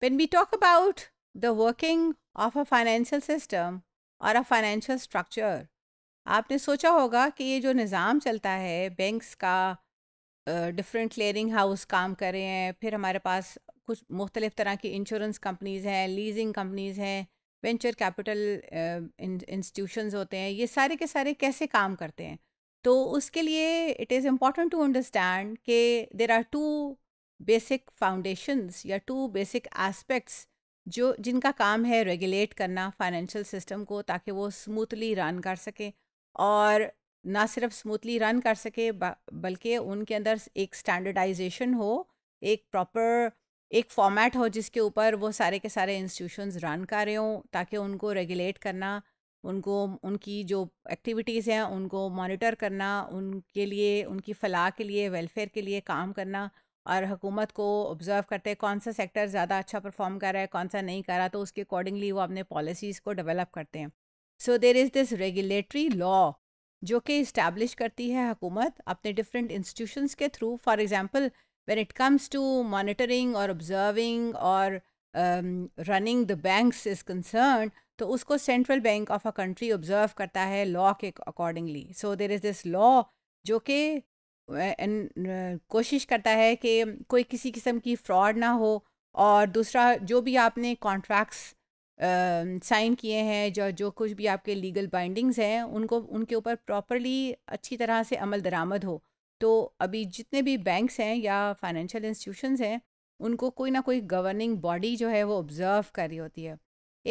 When we talk about the working of a financial system और a financial structure आपने सोचा होगा कि ये जो निज़ाम चलता है बैंक्स का डिफरेंट क्लियरिंग हाउस काम कर रहे हैं फिर हमारे पास कुछ मुख्तलिफ़ तरह की इंश्योरेंस कंपनीज़ हैं लीजिंग कंपनीज़ हैं वेंचर कैपिटल इंस्टीट्यूशंस होते हैं ये सारे के सारे कैसे काम करते हैं तो उसके लिए it is important to understand के there are two basic foundations या टू बेसिक एस्पेक्ट्स जो जिनका काम है रेगुलेट करना फाइनेंशियल सिस्टम को ताकि वो स्मूथली रन कर सके और ना सिर्फ स्मूथली रन कर सके बल्कि उनके अंदर एक स्टैंडर्डाइजेशन हो एक प्रॉपर एक फॉर्मेट हो जिसके ऊपर वो सारे के सारे इंस्टीट्यूशंस रन कर रहे हों ताकि उनको रेगुलेट करना उनको उनकी जो एक्टिविटीज़ हैं उनको मॉनिटर करना उनके लिए उनकी फलाह के लिए वेलफेयर के लिए काम करना और हुकूमत को ऑब्ज़र्व करते हैं कौन सा सेक्टर ज़्यादा अच्छा परफॉर्म कर रहा है कौन सा नहीं कर रहा तो उसके अकॉर्डिंगली वो अपने पॉलिसीज़ को डेवलप करते हैं so there is this regulatory law जो कि इस्टेब्लिश करती है हकूमत अपने डिफरेंट इंस्टीट्यूशंस के through for example when it comes to monitoring और ऑब्जर्विंग और running the banks is concern तो उसको central bank of a country observe करता है लॉ के accordingly so there is this law जो कि कोशिश करता है कि कोई किसी किस्म की फ्रॉड ना हो और दूसरा जो भी आपने कॉन्ट्रैक्ट्स साइन किए हैं जो जो कुछ भी आपके लीगल बाइंडिंग्स हैं उनको उनके ऊपर प्रॉपरली अच्छी तरह से अमल दरामद हो तो अभी जितने भी बैंक्स हैं या फाइनेंशियल इंस्टीट्यूशंस हैं उनको कोई ना कोई गवर्निंग बॉडी जो है वो ऑब्ज़र्व कर रही होती है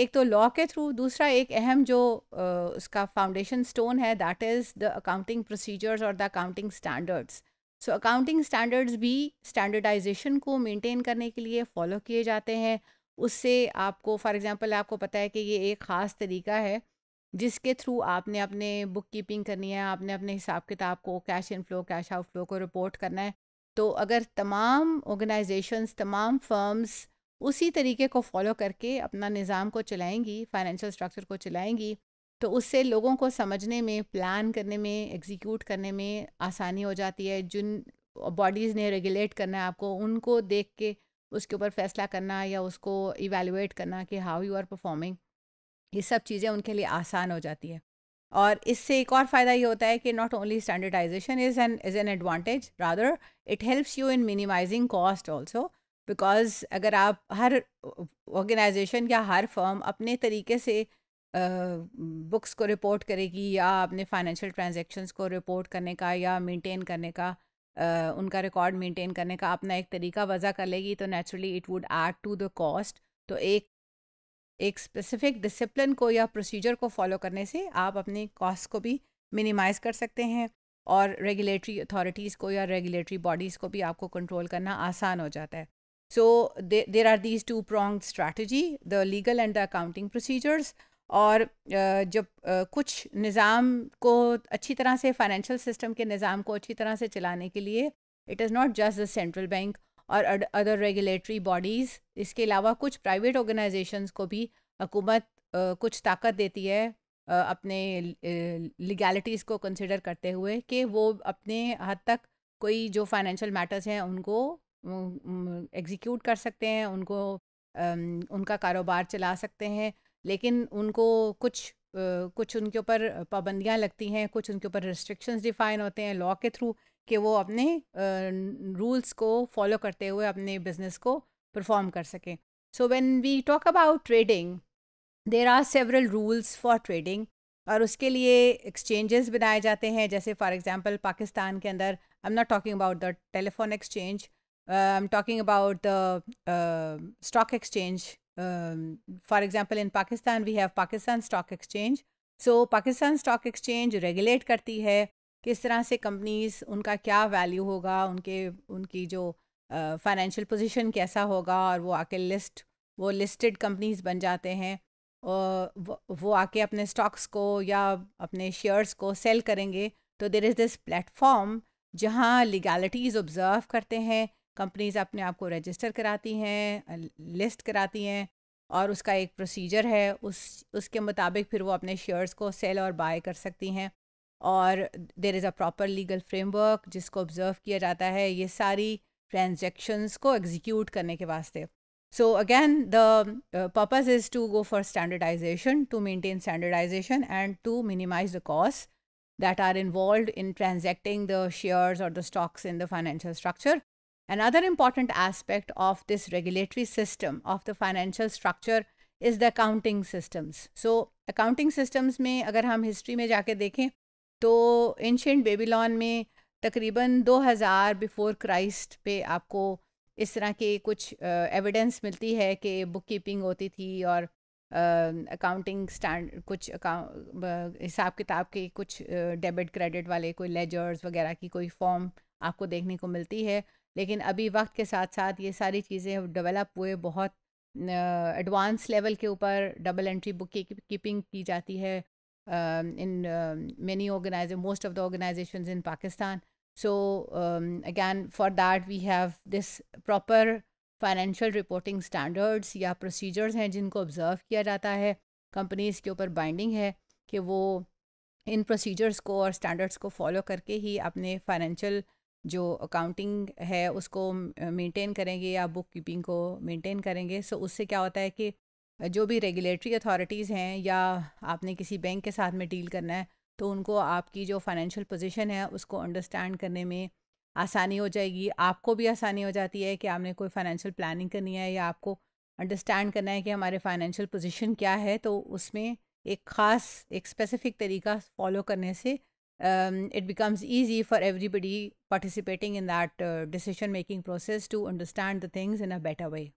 एक तो लॉ के थ्रू दूसरा एक अहम जो उसका फाउंडेशन स्टोन है that is the accounting procedures और the accounting standards so accounting standards भी स्टैंडर्डाइजेशन को मेंटेन करने के लिए फॉलो किए जाते हैं उससे आपको फॉर एग्जांपल आपको पता है कि ये एक ख़ास तरीका है जिसके थ्रू आपने अपने बुक कीपिंग करनी है आपने अपने हिसाब किताब को कैश इनफ्लो कैश आउटफ्लो को रिपोर्ट करना है तो अगर तमाम ऑर्गेनाइजेशंस तमाम फर्म्स उसी तरीके को फॉलो करके अपना निज़ाम को चलाएंगी फाइनेंशियल स्ट्रक्चर को चलाएंगी तो उससे लोगों को समझने में प्लान करने में एग्जीक्यूट करने में आसानी हो जाती है जिन बॉडीज़ ने रेगुलेट करना है आपको उनको देख के उसके ऊपर फैसला करना या उसको इवेलुएट करना कि हाउ यू आर परफॉर्मिंग ये सब चीज़ें उनके लिए आसान हो जाती है और इससे एक और फ़ायदा ये होता है कि not only standardisation is an is an advantage rather it helps you in minimising cost also because अगर आप हर ऑर्गेनाइजेशन या हर फर्म अपने तरीके से बुक्स को रिपोर्ट करेगी या अपने फाइनेंशियल ट्रांजेक्शन को रिपोर्ट करने का या मेंटेन करने का Uh, उनका रिकॉर्ड मेंटेन करने का अपना एक तरीका वजह कर लेगी तो naturally it would add to the cost तो एक एक स्पेसिफिक डिसिप्लिन को या प्रोसीजर को फॉलो करने से आप अपने कॉस्ट को भी मिनिमाइज़ कर सकते हैं और रेगुलेटरी अथॉरिटीज़ को या रेगुलेटरी बॉडीज़ को भी आपको कंट्रोल करना आसान हो जाता है So there there are these two pronged strategy, the legal and the accounting procedures. और जब कुछ निज़ाम को अच्छी तरह से फाइनेंशियल सिस्टम के निज़ाम को अच्छी तरह से चलाने के लिए it is not just the central bank और अदर रेगुलेटरी बॉडीज़ इसके अलावा कुछ प्राइवेट ऑर्गेनाइजेशंस को भी हुकूमत कुछ ताकत देती है अपने लीगैलिटीज़ को कंसिडर करते हुए कि वो अपने हद तक कोई जो फाइनेंशियल मैटर्स हैं उनको एग्जीक्यूट कर सकते हैं उनको उनका कारोबार चला सकते हैं लेकिन उनको कुछ कुछ उनके ऊपर पाबंदियाँ लगती हैं कुछ उनके ऊपर रिस्ट्रिक्शंस डिफाइन होते हैं लॉ के थ्रू कि वो अपने रूल्स को फॉलो करते हुए अपने बिजनेस को परफॉर्म कर सकें so when we talk about trading there are several rules for trading और उसके लिए एक्सचेंजेस बनाए जाते हैं जैसे फॉर एग्जांपल पाकिस्तान के अंदर I am not talking about the telephone exchange Uh, I'm talking about the uh, stock exchange. Um, for example, in Pakistan, we have Pakistan Stock Exchange. So Pakistan stock exchange regulate करती है किस तरह से companies उनका क्या value होगा उनके उनकी जो फाइनेंशियल uh, पोजीशन कैसा होगा और वो आके लिस्ट वो लिस्टेड कंपनीज बन जाते हैं और वो, वो आके अपने स्टॉक्स को या अपने शेयर्स को सेल करेंगे तो देर इज़ दिस प्लेटफॉर्म जहाँ लीगैलिटीज़ ऑब्ज़र्व करते हैं कंपनीज़ अपने आप को रजिस्टर कराती हैं लिस्ट कराती हैं और उसका एक प्रोसीजर है उस उसके मुताबिक फिर वो अपने शेयर्स को सेल और बाय कर सकती हैं और there is a proper legal framework जिसको ऑब्ज़र्व किया जाता है ये सारी ट्रांजेक्शन्स को एग्जीक्यूट करने के वास्ते so again the purpose is to go for standardisation to maintain standardisation and to minimise the cost that are involve in transacting the shares और the stocks in the financial structure Another important aspect of this regulatory system of the financial structure is the accounting systems so accounting systems में अगर हम history में जाके देखें तो ancient Babylon में तकरीबन 2000 बिफोर क्राइस्ट पे आपको इस तरह के कुछ एविडेंस uh, मिलती है कि बुक कीपिंग होती थी और अकाउंटिंग uh, स्टैंड कुछ हिसाब किताब के कुछ डेबिट uh, क्रेडिट वाले कोई लेजर्स वगैरह की कोई फॉर्म आपको देखने को मिलती है लेकिन अभी वक्त के साथ साथ ये सारी चीज़ें डेवलप हुए बहुत एडवांस लेवल के ऊपर डबल एंट्री बुक कीपिंग की जाती है in many organise most of the organisation in Pakistan so again for that we have this proper financial reporting standards या प्रोसीजर्स हैं जिनको ऑब्ज़र्व किया जाता है कंपनीज़ के ऊपर बाइंडिंग है कि वो इन प्रोसीजर्स को और स्टैंडर्ड्स को फॉलो करके ही अपने फाइनेंशियल जो अकाउंटिंग है उसको मेंटेन करेंगे या बुक कीपिंग को मेंटेन करेंगे सो उससे क्या होता है कि जो भी रेगुलेटरी अथॉरिटीज़ हैं या आपने किसी बैंक के साथ में डील करना है तो उनको आपकी जो फाइनेंशियल पोजीशन है उसको अंडरस्टैंड करने में आसानी हो जाएगी आपको भी आसानी हो जाती है कि आपने कोई फाइनेंशियल प्लानिंग करनी है या आपको अंडरस्टैंड करना है कि हमारे फाइनेंशियल पोजीशन क्या है तो उसमें एक ख़ास एक स्पेसिफिक तरीका फॉलो करने से um, it becomes easy for everybody participating in that uh, decision making process to understand the things in a better way.